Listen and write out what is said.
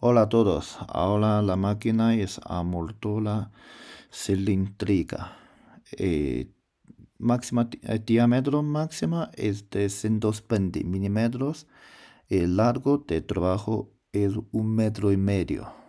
Hola a todos, ahora la máquina es a cilíndrica. Eh, máxima, el eh, diámetro máxima es de 120 mm, El largo de trabajo es un metro y medio.